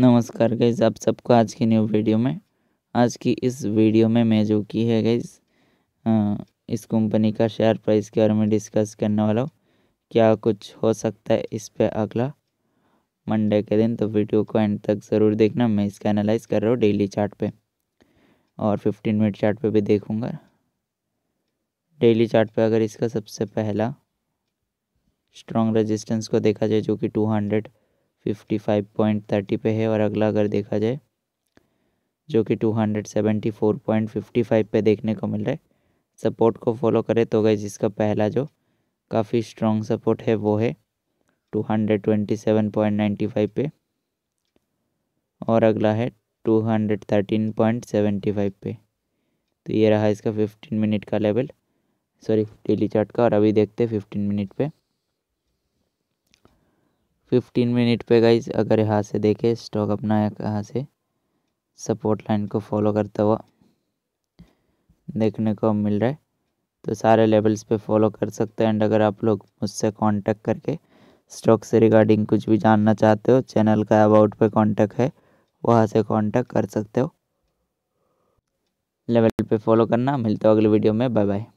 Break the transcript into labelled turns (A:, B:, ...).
A: नमस्कार गईज आप सबको आज की न्यू वीडियो में आज की इस वीडियो में मैं जो की है गईज इस कंपनी का शेयर प्राइस के बारे में डिस्कस करने वाला हूँ क्या कुछ हो सकता है इस पर अगला मंडे के दिन तो वीडियो को एंड तक ज़रूर देखना मैं इसका एनालाइज कर रहा हूँ डेली चार्ट पे और फिफ्टीन मिनट चार्ट पे भी देखूँगा डेली चार्ट पे अगर इसका सबसे पहला स्ट्रॉन्ग रजिस्टेंस को देखा जाए जो कि two hundred fifty five point thirty पे है और अगला अगर देखा जाए जो कि two hundred seventy four point fifty five पर देखने को मिल रहा है सपोर्ट को फॉलो करें तो गई जिसका पहला जो काफ़ी स्ट्रॉन्ग सपोर्ट है वो है two hundred twenty seven point ninety five पे और अगला है two hundred thirteen point seventy five पे तो ये रहा इसका फिफ्टीन मिनट का लेवल सॉरी डेली चार्ट का और अभी देखते हैं फिफ्टीन मिनट पे फिफ्टीन मिनट पे गाइज अगर यहाँ से देखे स्टॉक अपना यहाँ से सपोर्ट लाइन को फॉलो करता हुआ देखने को मिल रहा है तो सारे लेवल्स पे फॉलो कर सकते हैं एंड अगर आप लोग मुझसे कांटेक्ट करके स्टॉक से रिगार्डिंग कुछ भी जानना चाहते हो चैनल का अबाउट पे कांटेक्ट है वहाँ से कांटेक्ट कर सकते हो लेवल पे फॉलो करना मिलते हो अगले वीडियो में बाय बाय